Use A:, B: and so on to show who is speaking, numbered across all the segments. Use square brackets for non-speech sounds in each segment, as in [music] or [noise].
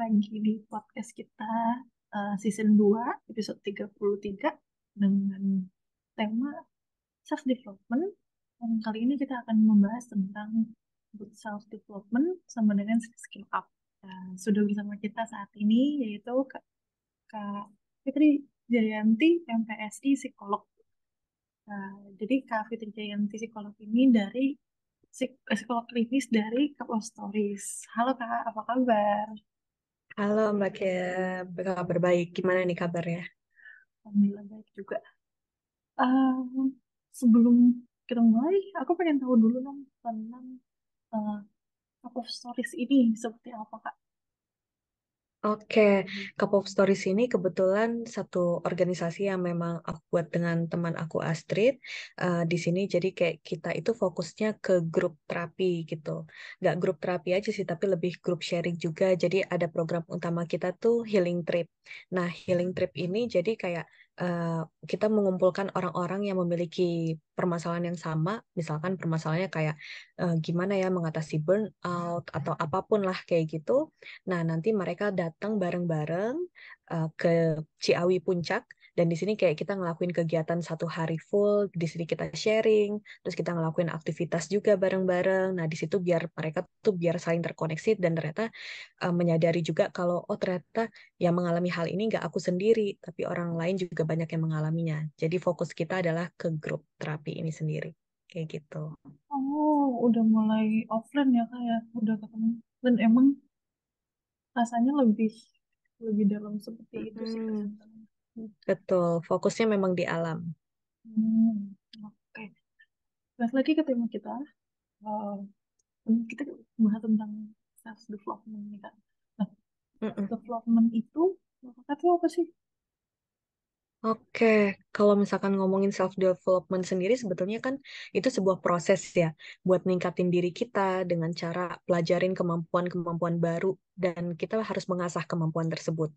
A: lagi di podcast kita uh, season 2 episode 33 dengan tema self development. Dan kali ini kita akan membahas tentang self development sama dengan skill up. Uh, sudah bersama kita saat ini yaitu Kak, Kak Fitri Jayanti MPSI psikolog. Uh, jadi Kak Fitri Jayanti psikolog ini dari eh, psikolog klinis dari Couple Stories. Halo Kak, apa kabar?
B: Halo Mbak kia kabar baik? Gimana nih kabarnya?
A: Alhamdulillah baik juga. Uh, sebelum kita mulai, aku pengen tahu dulu dong tentang uh, of Stories ini seperti apa, Kak?
B: Oke, K-pop Stories ini kebetulan satu organisasi yang memang aku buat dengan teman aku Astrid. uh, di sini jadi kayak kita itu fokusnya ke grup terapi gitu. Nggak grup terapi aja sih, tapi lebih grup sharing juga. Jadi ada program utama kita tuh Healing Trip. Nah, Healing Trip ini jadi kayak Eh, kita mengumpulkan orang-orang yang memiliki permasalahan yang sama, misalkan permasalahannya kayak uh, gimana ya mengatasi burnout atau apapun lah kayak gitu. Nah, nanti mereka datang bareng-bareng uh, ke Ciawi Puncak dan di sini kayak kita ngelakuin kegiatan satu hari full, di sini kita sharing, terus kita ngelakuin aktivitas juga bareng-bareng. Nah, di situ biar mereka tuh biar saling terkoneksi dan ternyata uh, menyadari juga kalau oh ternyata yang mengalami hal ini nggak aku sendiri, tapi orang lain juga banyak yang mengalaminya. Jadi fokus kita adalah ke grup terapi ini sendiri. Kayak gitu.
A: Oh, udah mulai offline ya kayak ya? udah ketemu. Dan emang rasanya lebih lebih dalam seperti itu sih hmm.
B: Betul, fokusnya memang di alam. Hmm,
A: Oke, okay. balik lagi ke tema kita. Uh, kita bahas tentang self development nih kan. Nah, mm -mm. development itu
B: maksudnya apa sih? Oke, okay kalau misalkan ngomongin self development sendiri sebetulnya kan itu sebuah proses ya buat ningkatin diri kita dengan cara pelajarin kemampuan-kemampuan baru dan kita harus mengasah kemampuan tersebut.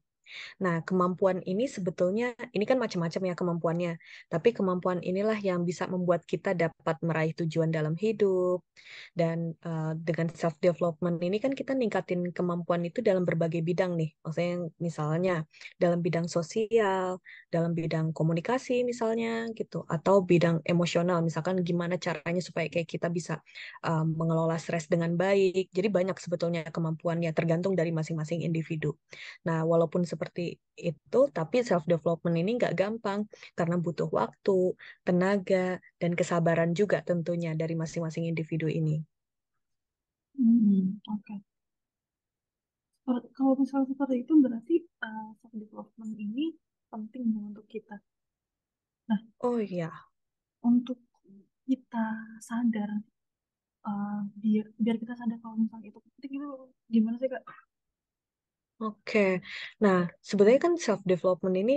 B: Nah, kemampuan ini sebetulnya ini kan macam-macam ya kemampuannya, tapi kemampuan inilah yang bisa membuat kita dapat meraih tujuan dalam hidup. Dan uh, dengan self development ini kan kita ningkatin kemampuan itu dalam berbagai bidang nih. Maksudnya misalnya dalam bidang sosial, dalam bidang komunikasi komunikasi misalnya gitu atau bidang emosional misalkan gimana caranya supaya kayak kita bisa um, mengelola stres dengan baik jadi banyak sebetulnya kemampuannya tergantung dari masing-masing individu nah walaupun seperti itu tapi self development ini nggak gampang karena butuh waktu tenaga dan kesabaran juga tentunya dari masing-masing individu ini
A: hmm, oke okay kalau misalnya seperti itu berarti uh, self development ini penting untuk kita Oh iya. untuk kita sadar uh, biar biar kita sadar kalau misalnya itu penting itu gimana sih kak?
B: Oke, nah sebenarnya kan self development ini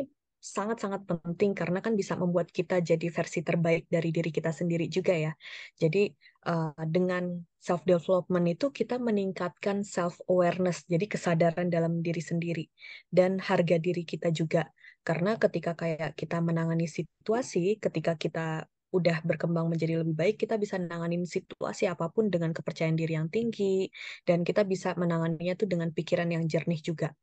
B: sangat-sangat penting karena kan bisa membuat kita jadi versi terbaik dari diri kita sendiri juga ya. Jadi uh, dengan self development itu kita meningkatkan self awareness, jadi kesadaran dalam diri sendiri dan harga diri kita juga. Karena ketika kayak kita menangani situasi, ketika kita udah berkembang menjadi lebih baik, kita bisa menangani situasi apapun dengan kepercayaan diri yang tinggi, dan kita bisa menanganinya tuh dengan pikiran yang jernih juga.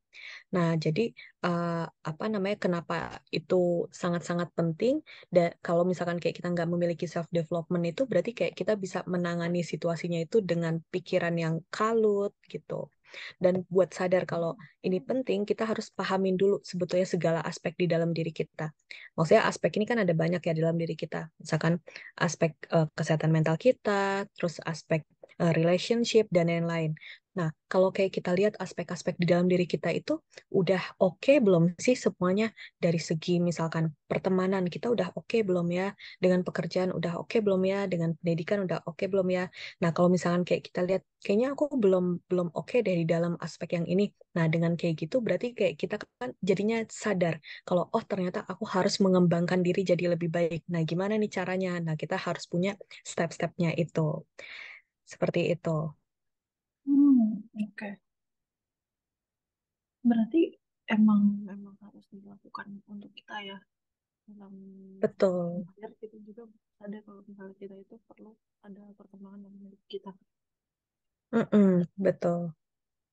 B: Nah, jadi uh, apa namanya? Kenapa itu sangat-sangat penting? Dan kalau misalkan kayak kita nggak memiliki self development itu berarti kayak kita bisa menangani situasinya itu dengan pikiran yang kalut gitu. Dan buat sadar kalau ini penting, kita harus pahamin dulu sebetulnya segala aspek di dalam diri kita. Maksudnya aspek ini kan ada banyak ya di dalam diri kita. Misalkan aspek uh, kesehatan mental kita, terus aspek Eh, relationship, dan lain-lain. Nah, kalau kayak kita lihat aspek-aspek di dalam diri kita itu udah oke okay belum sih semuanya dari segi misalkan pertemanan kita udah oke okay belum ya, dengan pekerjaan udah oke okay belum ya, dengan pendidikan udah oke okay belum ya. Nah, kalau misalkan kayak kita lihat kayaknya aku belum belum oke okay dari dalam aspek yang ini. Nah, dengan kayak gitu berarti kayak kita kan jadinya sadar kalau oh ternyata aku harus mengembangkan diri jadi lebih baik. Nah, gimana nih caranya? Nah, kita harus punya step-stepnya itu. Seperti itu.
A: Hmm, oke. Okay. Berarti emang memang harus dilakukan untuk kita ya dalam betul. Biar kita juga ada kalau misalnya kita itu perlu ada perkembangan dalam hidup kita. Mm -mm, betul.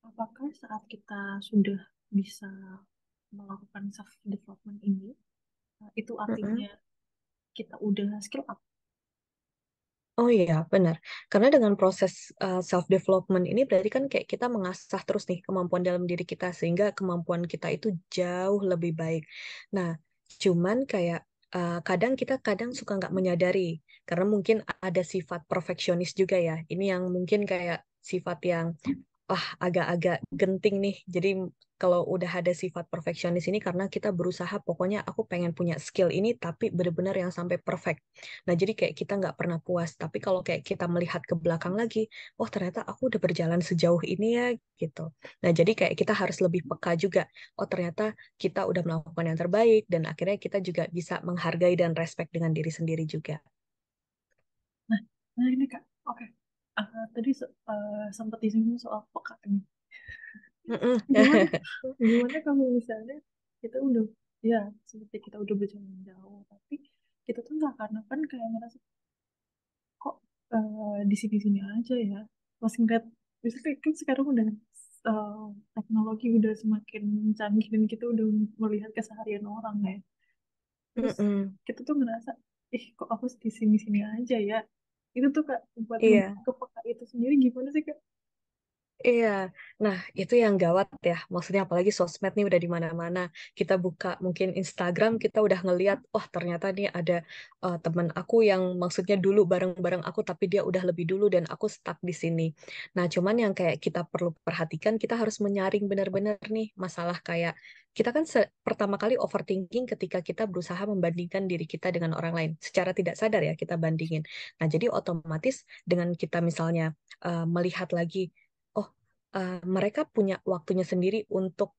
A: Apakah saat kita sudah bisa melakukan self development ini, eh, itu artinya mm
B: -mm. kita udah skill up Oh iya, benar. Karena dengan proses, uh, eh, self development ini berarti kan kayak kita mengasah terus nih kemampuan dalam diri kita, sehingga kemampuan kita itu jauh lebih baik. Nah, cuman kayak, uh, kadang kita kadang suka nggak menyadari, karena mungkin ada sifat perfeksionis juga ya, ini yang mungkin kayak sifat yang wah agak-agak genting nih. Jadi kalau udah ada sifat perfeksionis ini karena kita berusaha pokoknya aku pengen punya skill ini tapi benar-benar yang sampai perfect. Nah jadi kayak kita nggak pernah puas. Tapi kalau kayak kita melihat ke belakang lagi, oh ternyata aku udah berjalan sejauh ini ya gitu. Nah jadi kayak kita harus lebih peka juga. Oh ternyata kita udah melakukan yang terbaik dan akhirnya kita juga bisa menghargai dan respect dengan diri sendiri juga. Nah,
A: nah ini kak, oke. Okay uh, tadi uh, eh, sempat disinggung soal peka nih. [laughs] gimana, [laughs] gimana kalau misalnya kita udah ya seperti kita udah berjalan jauh tapi kita tuh nggak karena kan kayak merasa kok uh, di sini-sini aja ya masih ngeliat misalnya kan sekarang udah uh, teknologi udah semakin canggih dan kita udah melihat keseharian orang ya terus mm -mm. kita tuh merasa ih kok aku di sini sini aja ya itu tuh kak buat iya. kepeka itu sendiri gimana sih kak
B: Iya, nah itu yang gawat ya. Maksudnya apalagi sosmed nih udah di mana-mana. Kita buka mungkin Instagram kita udah ngeliat, wah ternyata nih ada uh, teman aku yang maksudnya dulu bareng-bareng aku tapi dia udah lebih dulu dan aku stuck di sini. Nah cuman yang kayak kita perlu perhatikan kita harus menyaring benar-benar nih masalah kayak kita kan pertama kali overthinking ketika kita berusaha membandingkan diri kita dengan orang lain secara tidak sadar ya kita bandingin. Nah jadi otomatis dengan kita misalnya uh, melihat lagi uh, mereka punya waktunya sendiri untuk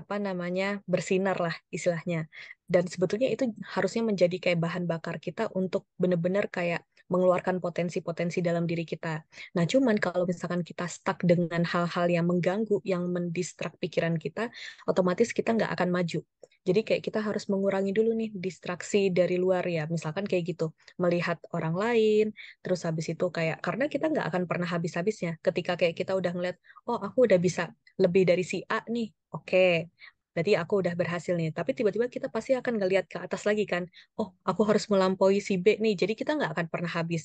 B: apa namanya bersinar lah istilahnya dan sebetulnya itu harusnya menjadi kayak bahan bakar kita untuk benar-benar kayak mengeluarkan potensi-potensi dalam diri kita. Nah, cuman kalau misalkan kita stuck dengan hal-hal yang mengganggu, yang mendistrak pikiran kita, otomatis kita nggak akan maju. Jadi kayak kita harus mengurangi dulu nih distraksi dari luar ya, misalkan kayak gitu, melihat orang lain, terus habis itu kayak karena kita nggak akan pernah habis-habisnya. Ketika kayak kita udah ngeliat, oh aku udah bisa lebih dari si A nih, oke, okay berarti aku udah berhasil nih. Tapi tiba-tiba kita pasti akan ngelihat ke atas lagi kan, oh aku harus melampaui si B nih, jadi kita nggak akan pernah habis.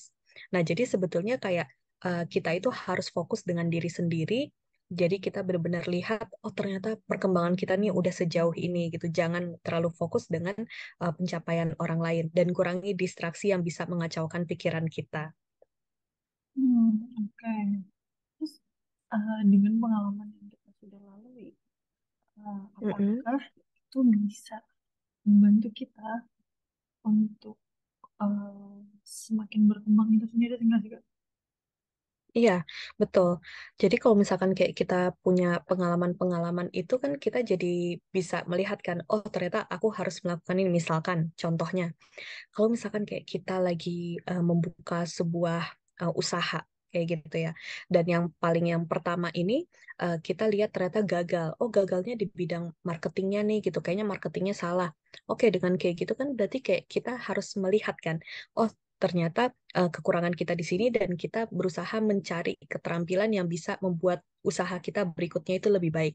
B: Nah jadi sebetulnya kayak uh, kita itu harus fokus dengan diri sendiri, jadi kita benar-benar lihat, oh ternyata perkembangan kita nih udah sejauh ini gitu. Jangan terlalu fokus dengan uh, pencapaian orang lain dan kurangi distraksi yang bisa mengacaukan pikiran kita.
A: Hmm, oke. Okay. Terus uh, dengan pengalaman Nah, apakah itu bisa membantu kita untuk uh, semakin berkembang itu sendiri tinggal juga
B: Iya, betul. Jadi kalau misalkan kayak kita punya pengalaman-pengalaman itu kan kita jadi bisa melihatkan oh ternyata aku harus melakukan ini. Misalkan contohnya, kalau misalkan kayak kita lagi uh, membuka sebuah uh, usaha kayak gitu ya. Dan yang paling yang pertama ini uh, kita lihat ternyata gagal. Oh gagalnya di bidang marketingnya nih gitu. Kayaknya marketingnya salah. Oke dengan kayak gitu kan berarti kayak kita harus melihat kan. Oh ternyata uh, kekurangan kita di sini dan kita berusaha mencari keterampilan yang bisa membuat usaha kita berikutnya itu lebih baik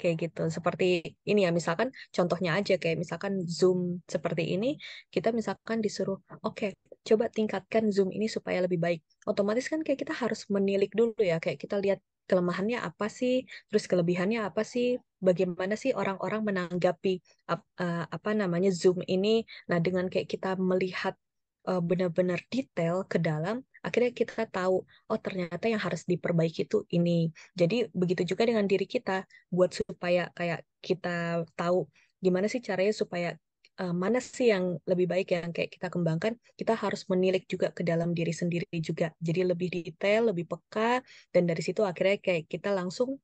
B: kayak gitu. Seperti ini ya, misalkan contohnya aja kayak misalkan Zoom seperti ini, kita misalkan disuruh, oke, okay, coba tingkatkan Zoom ini supaya lebih baik. Otomatis kan kayak kita harus menilik dulu ya, kayak kita lihat kelemahannya apa sih, terus kelebihannya apa sih, bagaimana sih orang-orang menanggapi eh, apa namanya Zoom ini. Nah, dengan kayak kita melihat eh, benar-benar detail ke dalam, akhirnya kita tahu oh ternyata yang harus diperbaiki itu ini jadi begitu juga dengan diri kita buat supaya kayak kita tahu gimana sih caranya supaya uh, mana sih yang lebih baik yang kayak kita kembangkan, kita harus menilik juga ke dalam diri sendiri juga. Jadi lebih detail, lebih peka, dan dari situ akhirnya kayak kita langsung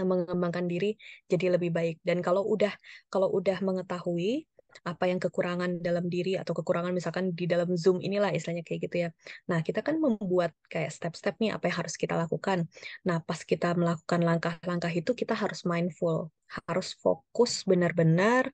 B: eh, mengembangkan diri jadi lebih baik. Dan kalau udah kalau udah mengetahui apa yang kekurangan dalam diri atau kekurangan misalkan di dalam Zoom inilah istilahnya kayak gitu ya. Nah, kita kan membuat kayak step-step nih apa yang harus kita lakukan. Nah, pas kita melakukan langkah-langkah itu kita harus mindful, harus fokus benar-benar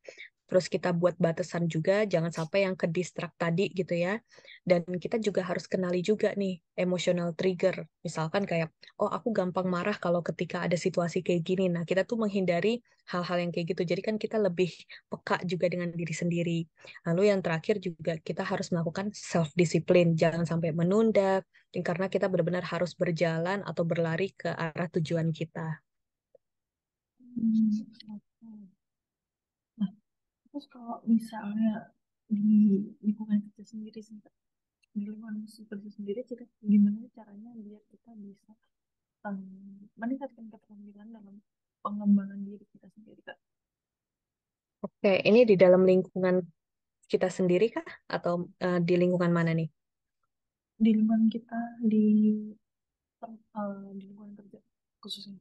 B: terus kita buat batasan juga jangan sampai yang ke distract tadi gitu ya dan kita juga harus kenali juga nih emotional trigger misalkan kayak oh aku gampang marah kalau ketika ada situasi kayak gini nah kita tuh menghindari hal-hal yang kayak gitu jadi kan kita lebih peka juga dengan diri sendiri lalu yang terakhir juga kita harus melakukan self discipline jangan sampai menunda karena kita benar-benar harus berjalan atau berlari ke arah tujuan kita.
A: Hmm, terus kalau misalnya di lingkungan kita sendiri di lingkungan kerja sendiri kita gimana caranya biar kita bisa
B: um,
A: meningkatkan keterampilan dalam pengembangan diri kita sendiri kak
B: Oke, ini di dalam lingkungan kita sendiri kah atau uh, di lingkungan mana nih?
A: Di lingkungan kita di uh, di lingkungan kerja khususnya.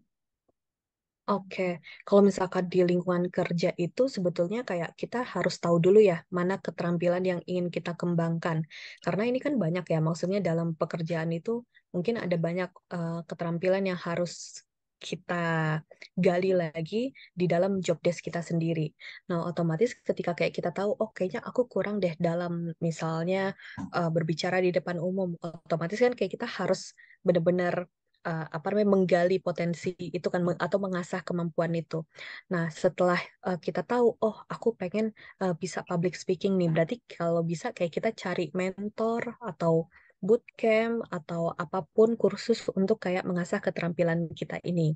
B: Oke, kalau misalkan di lingkungan kerja itu sebetulnya kayak kita harus tahu dulu ya mana keterampilan yang ingin kita kembangkan. Karena ini kan banyak ya, maksudnya dalam pekerjaan itu mungkin ada banyak uh, keterampilan yang harus kita gali lagi di dalam job desk kita sendiri. Nah, otomatis ketika kayak kita tahu, oh kayaknya aku kurang deh dalam misalnya uh, berbicara di depan umum, otomatis kan kayak kita harus benar-benar uh, apa namanya menggali potensi itu kan atau mengasah kemampuan itu. Nah setelah uh, kita tahu oh aku pengen uh, bisa public speaking nih berarti kalau bisa kayak kita cari mentor atau bootcamp atau apapun kursus untuk kayak mengasah keterampilan kita ini.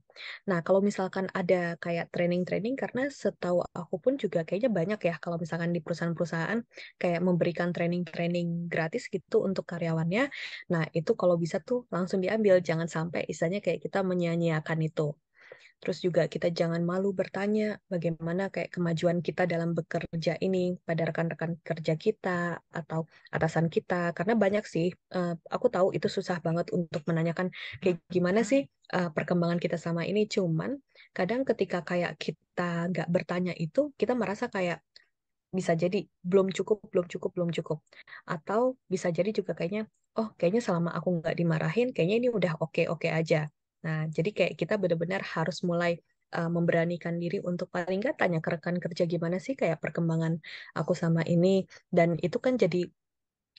B: Nah, kalau misalkan ada kayak training-training karena setahu aku pun juga kayaknya banyak ya kalau misalkan di perusahaan-perusahaan kayak memberikan training-training gratis gitu untuk karyawannya. Nah, itu kalau bisa tuh langsung diambil, jangan sampai istilahnya kayak kita menyia-nyiakan itu. Terus juga kita jangan malu bertanya bagaimana kayak kemajuan kita dalam bekerja ini pada rekan-rekan kerja kita atau atasan kita. Karena banyak sih, aku tahu itu susah banget untuk menanyakan kayak gimana sih perkembangan kita sama ini. Cuman kadang ketika kayak kita nggak bertanya itu, kita merasa kayak bisa jadi belum cukup, belum cukup, belum cukup. Atau bisa jadi juga kayaknya, oh kayaknya selama aku nggak dimarahin, kayaknya ini udah oke-oke -okay aja. Nah, jadi kayak kita benar-benar harus mulai uh, memberanikan diri untuk paling nggak tanya ke rekan kerja gimana sih kayak perkembangan aku sama ini dan itu kan jadi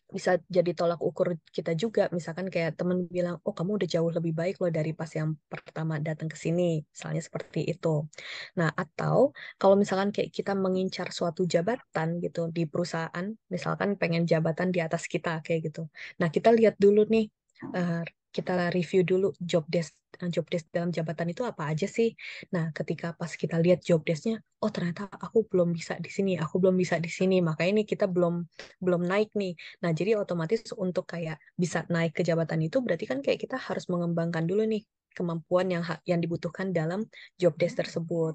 B: bisa jadi tolak ukur kita juga misalkan kayak temen bilang oh kamu udah jauh lebih baik loh dari pas yang pertama datang ke sini misalnya seperti itu nah atau kalau misalkan kayak kita mengincar suatu jabatan gitu di perusahaan misalkan pengen jabatan di atas kita kayak gitu nah kita lihat dulu nih kita review dulu job desk eh, job desk dalam jabatan itu apa aja sih. Nah, ketika pas kita lihat job desknya, oh ternyata aku belum bisa di sini, aku belum bisa di sini, makanya ini kita belum belum naik nih. Nah, jadi otomatis untuk kayak bisa naik ke jabatan itu berarti kan kayak kita harus mengembangkan dulu nih kemampuan yang yang dibutuhkan dalam job desk hmm. tersebut.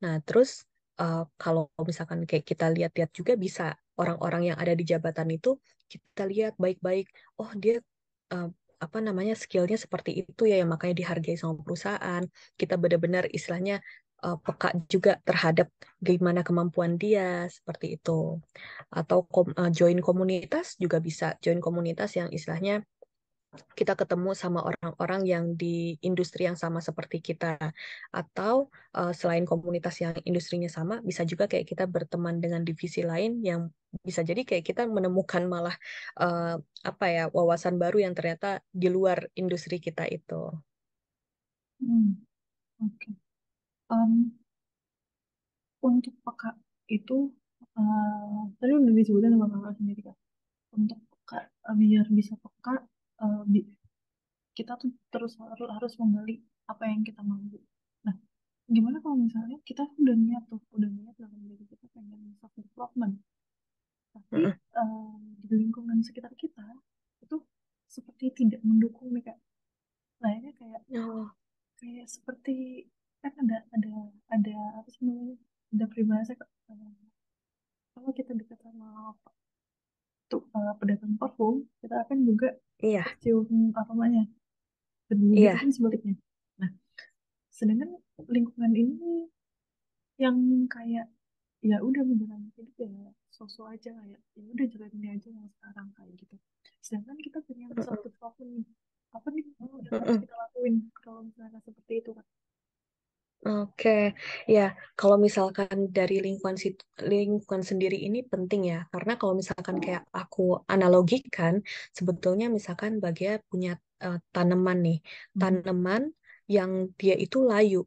B: Nah, terus uh, kalau misalkan kayak kita lihat-lihat juga bisa orang-orang yang ada di jabatan itu kita lihat baik-baik, oh dia eh, apa namanya skillnya seperti itu ya yang makanya dihargai sama perusahaan kita benar-benar istilahnya uh, peka juga terhadap gimana kemampuan dia seperti itu atau kom uh, join komunitas juga bisa join komunitas yang istilahnya kita ketemu sama orang-orang yang di industri yang sama seperti kita atau uh, selain komunitas yang industrinya sama bisa juga kayak kita berteman dengan divisi lain yang bisa jadi kayak kita menemukan malah uh, apa ya wawasan baru yang ternyata di luar industri kita itu.
A: Hmm. Oke. Okay. Um, untuk peka itu uh, tadi udah disebutin sama kakak sendiri kan. Untuk peka biar bisa peka uh, kita tuh terus harus, harus menggali apa yang kita mau nah gimana kalau misalnya kita udah niat tuh udah niat dalam diri kita pengen self development tapi uh, di lingkungan sekitar kita itu seperti tidak mendukung nih kak nah, ini kayak oh. kayak seperti kan ada ada ada apa sih namanya ada peribahasa kalau kita dekat sama uh, pedagang parfum kita akan juga iya. cium aromanya namanya iya. Gitu kan sebaliknya nah sedangkan lingkungan ini yang kayak ya udah menjalani hidup ya sosok aja kayak ya udah jalanin aja yang sekarang kayak gitu sedangkan kita punya satu tahun nih
B: Oke, ya kalau misalkan dari lingkungan situ, lingkungan sendiri ini penting ya, karena kalau misalkan kayak aku analogikan, sebetulnya misalkan bagia punya uh, tanaman nih, hmm. tanaman yang dia itu layu,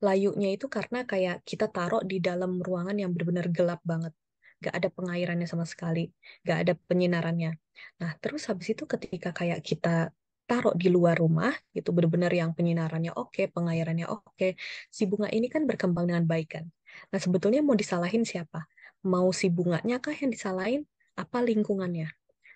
B: layunya itu karena kayak kita taruh di dalam ruangan yang benar-benar gelap banget, gak ada pengairannya sama sekali, gak ada penyinarannya. Nah terus habis itu ketika kayak kita taruh di luar rumah gitu benar-benar yang penyinarannya oke okay, pengairannya oke okay, si bunga ini kan berkembang dengan baik kan nah sebetulnya mau disalahin siapa mau si bunganya kah yang disalahin apa lingkungannya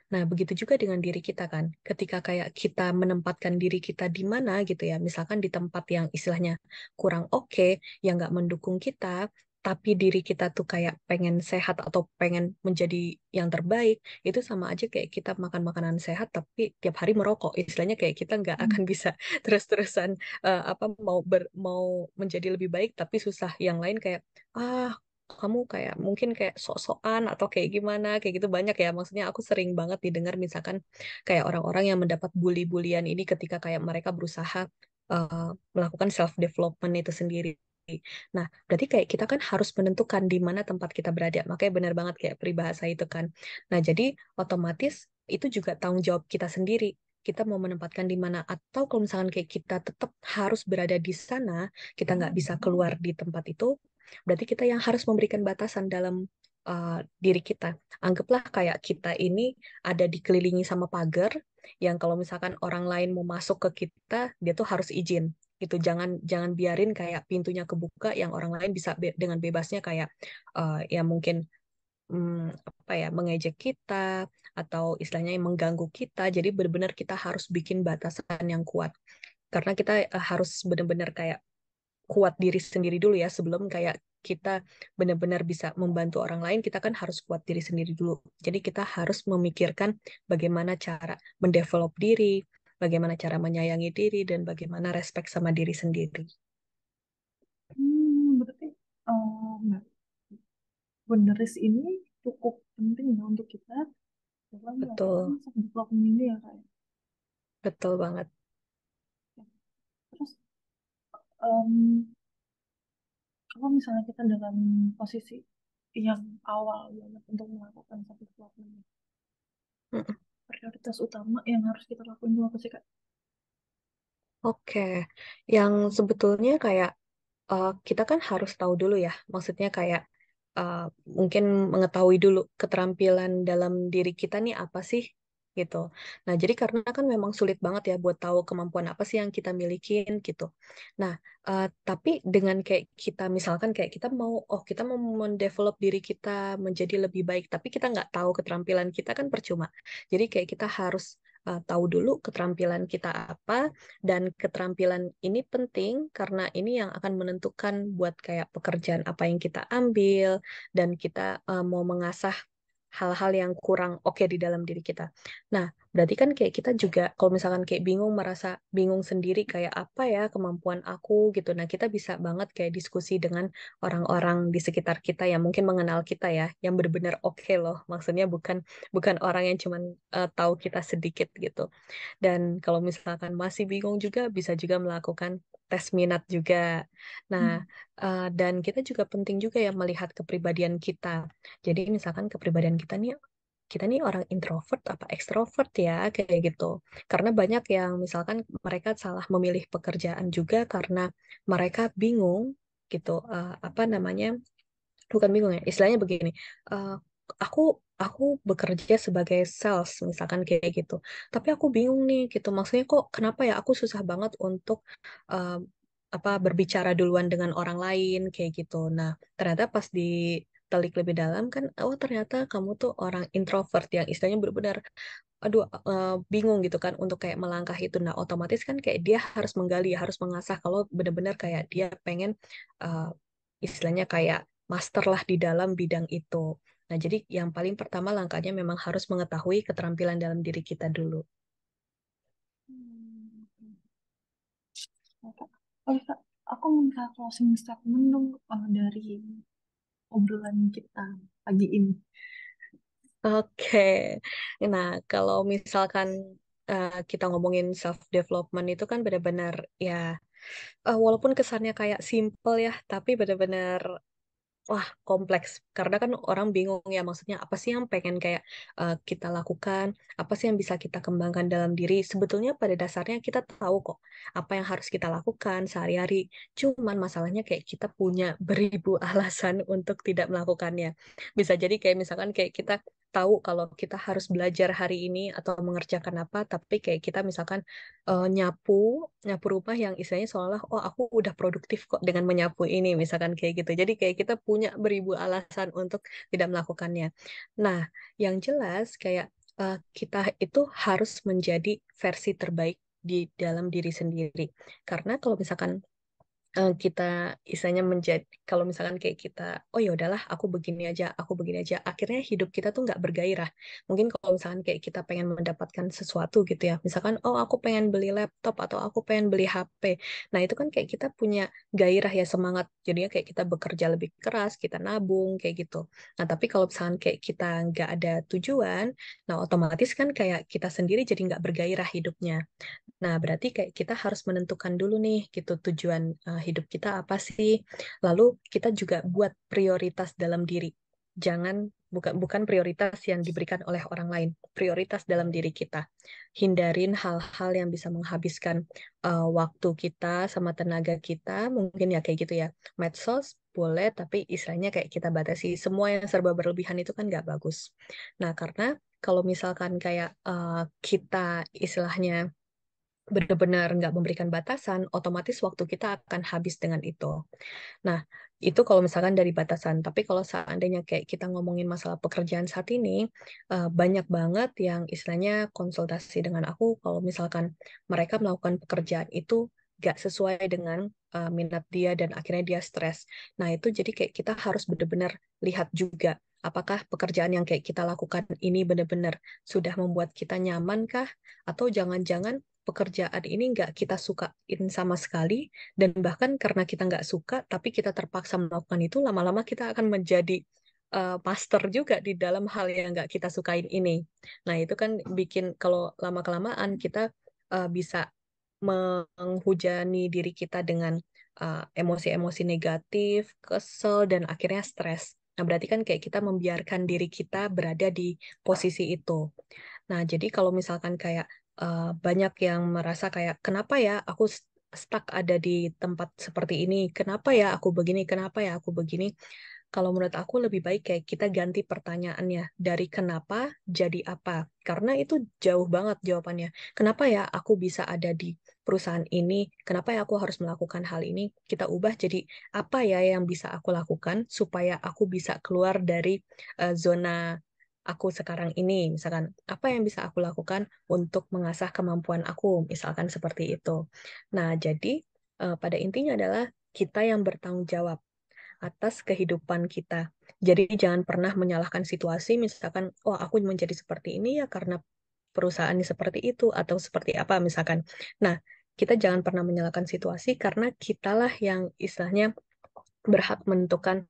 B: nah begitu juga dengan diri kita kan ketika kayak kita menempatkan diri kita di mana gitu ya misalkan di tempat yang istilahnya kurang oke okay, yang nggak mendukung kita tapi diri kita tuh kayak pengen sehat atau pengen menjadi yang terbaik itu sama aja kayak kita makan makanan sehat tapi tiap hari merokok istilahnya kayak kita nggak hmm. akan [laughs] bisa terus-terusan uh, apa mau ber, mau menjadi lebih baik tapi susah yang lain kayak ah kamu kayak mungkin kayak sok-sokan atau kayak gimana kayak gitu banyak ya maksudnya aku sering banget didengar misalkan kayak orang-orang yang mendapat bully-bulian ini ketika kayak mereka berusaha uh, melakukan self development itu sendiri Nah, berarti kayak kita kan harus menentukan di mana tempat kita berada. Makanya benar banget kayak peribahasa itu kan. Nah, jadi otomatis itu juga tanggung jawab kita sendiri. Kita mau menempatkan di mana atau kalau misalkan kayak kita tetap harus berada di sana, kita nggak bisa keluar di tempat itu, berarti kita yang harus memberikan batasan dalam uh, diri kita. Anggaplah kayak kita ini ada dikelilingi sama pagar yang kalau misalkan orang lain mau masuk ke kita, dia tuh harus izin gitu jangan jangan biarin kayak pintunya kebuka yang orang lain bisa be dengan bebasnya kayak uh, ya mungkin hmm, apa ya mengejek kita atau istilahnya yang mengganggu kita jadi benar-benar kita harus bikin batasan yang kuat karena kita uh, harus benar-benar kayak kuat diri sendiri dulu ya sebelum kayak kita benar-benar bisa membantu orang lain, kita kan harus kuat diri sendiri dulu. Jadi kita harus memikirkan bagaimana cara mendevelop diri, bagaimana cara menyayangi diri dan bagaimana respect sama diri sendiri.
A: Hmm, berarti um, eh, beneris ini cukup penting ya untuk kita dalam Betul. Kan development ini ya kak. Ya? Betul banget. Ya. Terus um, kalau misalnya kita dalam posisi yang awal ya untuk melakukan satu vlog ini prioritas utama yang harus kita lakukan dulu apa sih Kak?
B: Oke, yang sebetulnya kayak uh, kita kan harus tahu dulu ya, maksudnya kayak uh, mungkin mengetahui dulu keterampilan dalam diri kita nih apa sih gitu. Nah, jadi karena kan memang sulit banget ya buat tahu kemampuan apa sih yang kita milikin gitu. Nah, uh, tapi dengan kayak kita misalkan kayak kita mau oh kita mau mendevelop diri kita menjadi lebih baik, tapi kita nggak tahu keterampilan kita kan percuma. Jadi kayak kita harus uh, tahu dulu keterampilan kita apa dan keterampilan ini penting karena ini yang akan menentukan buat kayak pekerjaan apa yang kita ambil dan kita uh, mau mengasah hal-hal yang kurang oke okay di dalam diri kita. Nah, berarti kan kayak kita juga kalau misalkan kayak bingung merasa bingung sendiri kayak apa ya kemampuan aku gitu nah kita bisa banget kayak diskusi dengan orang-orang di sekitar kita yang mungkin mengenal kita ya yang benar-benar oke okay loh maksudnya bukan bukan orang yang cuman uh, tahu kita sedikit gitu dan kalau misalkan masih bingung juga bisa juga melakukan tes minat juga. Nah, hmm. uh, dan kita juga penting juga ya melihat kepribadian kita. Jadi misalkan kepribadian kita nih kita nih orang introvert apa ekstrovert ya kayak gitu. Karena banyak yang misalkan mereka salah memilih pekerjaan juga karena mereka bingung gitu uh, apa namanya bukan bingung ya istilahnya begini uh, aku aku bekerja sebagai sales misalkan kayak gitu tapi aku bingung nih gitu maksudnya kok kenapa ya aku susah banget untuk uh, apa berbicara duluan dengan orang lain kayak gitu nah ternyata pas di telik lebih dalam kan oh ternyata kamu tuh orang introvert yang istilahnya benar-benar aduh uh, bingung gitu kan untuk kayak melangkah itu nah otomatis kan kayak dia harus menggali harus mengasah kalau benar-benar kayak dia pengen uh, istilahnya kayak master lah di dalam bidang itu nah jadi yang paling pertama langkahnya memang harus mengetahui keterampilan dalam diri kita dulu
A: hmm. Oke, Aku minta closing statement dong eh, dari obrolan kita
B: pagi ini. Oke, okay. nah kalau misalkan uh, kita ngomongin self development itu kan benar-benar ya uh, walaupun kesannya kayak simple ya, tapi benar-benar wah kompleks karena kan orang bingung ya maksudnya apa sih yang pengen kayak uh, kita lakukan apa sih yang bisa kita kembangkan dalam diri sebetulnya pada dasarnya kita tahu kok apa yang harus kita lakukan sehari-hari cuman masalahnya kayak kita punya [laughs] beribu alasan untuk tidak melakukannya bisa jadi kayak misalkan kayak kita tahu kalau kita harus belajar hari ini atau mengerjakan apa tapi kayak kita misalkan uh, nyapu nyapu rumah yang istilahnya seolah oh aku udah produktif kok dengan menyapu ini misalkan kayak gitu jadi kayak kita punya beribu alasan untuk tidak melakukannya nah yang jelas kayak uh, kita itu harus menjadi versi terbaik di dalam diri sendiri karena kalau misalkan Eh, kita isanya menjadi kalau misalkan kayak kita oh ya udahlah aku begini aja aku begini aja akhirnya hidup kita tuh nggak bergairah mungkin kalau misalkan kayak kita pengen mendapatkan sesuatu gitu ya misalkan oh aku pengen beli laptop atau aku pengen beli HP nah itu kan kayak kita punya gairah ya semangat jadinya kayak kita bekerja lebih keras kita nabung kayak gitu nah tapi kalau misalkan kayak kita nggak ada tujuan nah otomatis kan kayak kita sendiri jadi nggak bergairah hidupnya nah berarti kayak kita harus menentukan dulu nih gitu tujuan uh, hidup kita apa sih. Lalu kita juga buat prioritas dalam diri. Jangan bukan bukan prioritas yang diberikan oleh orang lain, prioritas dalam diri kita. Hindarin hal-hal yang bisa menghabiskan uh, waktu kita sama tenaga kita, mungkin ya kayak gitu ya. Medsos boleh tapi istilahnya kayak kita batasi semua yang serba berlebihan itu kan nggak bagus. Nah, karena kalau misalkan kayak uh, kita istilahnya benar-benar nggak memberikan batasan, otomatis waktu kita akan habis dengan itu. Nah, itu kalau misalkan dari batasan. Tapi kalau seandainya kayak kita ngomongin masalah pekerjaan saat ini, eh, banyak banget yang istilahnya konsultasi dengan aku kalau misalkan mereka melakukan pekerjaan itu nggak sesuai dengan eh, minat dia dan akhirnya dia stres. Nah, itu jadi kayak kita harus benar-benar lihat juga apakah pekerjaan yang kayak kita lakukan ini benar-benar sudah membuat kita nyamankah atau jangan-jangan pekerjaan ini nggak kita sukain sama sekali dan bahkan karena kita nggak suka tapi kita terpaksa melakukan itu lama-lama kita akan menjadi uh, master juga di dalam hal yang nggak kita sukain ini. Nah itu kan bikin kalau lama kelamaan kita uh, bisa menghujani diri kita dengan eh, emosi-emosi uh, emosi -emosi negatif, kesel dan akhirnya stres. Nah, berarti kan kayak kita membiarkan diri kita berada di posisi itu. Nah, jadi kalau misalkan kayak uh, banyak yang merasa kayak kenapa ya aku stuck ada di tempat seperti ini, kenapa ya aku begini, kenapa ya aku begini. Kalau menurut aku lebih baik kayak kita ganti pertanyaannya dari kenapa jadi apa. Karena itu jauh banget jawabannya. Kenapa ya aku bisa ada di perusahaan ini? Kenapa ya aku harus melakukan hal ini? Kita ubah jadi apa ya yang bisa aku lakukan supaya aku bisa keluar dari uh, zona aku sekarang ini misalkan apa yang bisa aku lakukan untuk mengasah kemampuan aku misalkan seperti itu nah jadi uh, pada intinya adalah kita yang bertanggung jawab atas kehidupan kita jadi jangan pernah menyalahkan situasi misalkan oh aku menjadi seperti ini ya karena perusahaannya seperti itu atau seperti apa misalkan nah kita jangan pernah menyalahkan situasi karena kitalah yang istilahnya berhak menentukan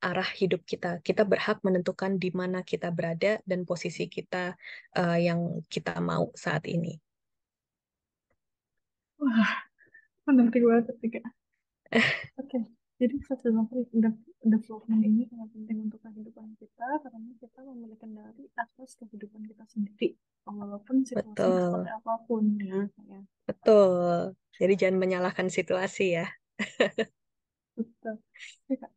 B: arah hidup kita. Kita berhak menentukan di mana kita berada dan posisi kita uh, yang kita mau saat ini.
A: Wah, menarik banget ketika. [laughs] Oke, okay. jadi sustainable development ini sangat penting untuk kehidupan kita karena kita memiliki kendali atas kehidupan kita sendiri walaupun situasi seperti apapun ya, ya.
B: Betul. Jadi jangan menyalahkan situasi ya. [laughs]
A: Betul. Ya, Kak.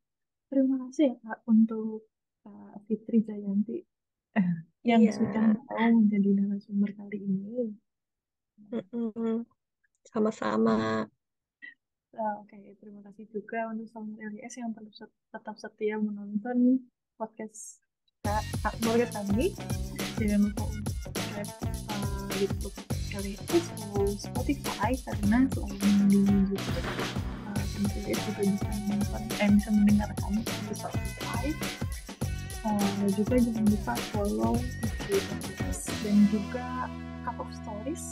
A: Terima kasih ya Kak untuk Kak eh, Fitri Jayanti [laughs] yang yeah. sudah mau menjadi narasumber kali ini. sama Sama-sama. -hmm. Oke, okay. terima kasih juga untuk Sound LDS yang terus tetap setia menonton podcast Kak Morgan kami. Jangan lupa untuk subscribe uh, YouTube kali ini Spotify karena selain di YouTube MCCS juga bisa menonton eh, bisa mendengar kami di live. uh, juga jangan lupa follow dan juga Cup of Stories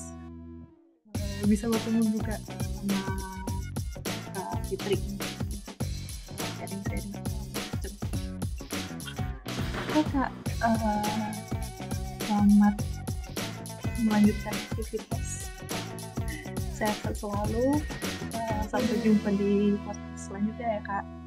A: uh, bisa bertemu juga sama Kak Fitri sharing-sharing Oke kak, uh, selamat melanjutkan aktivitas sehat selalu sampai jumpa di podcast selanjutnya ya kak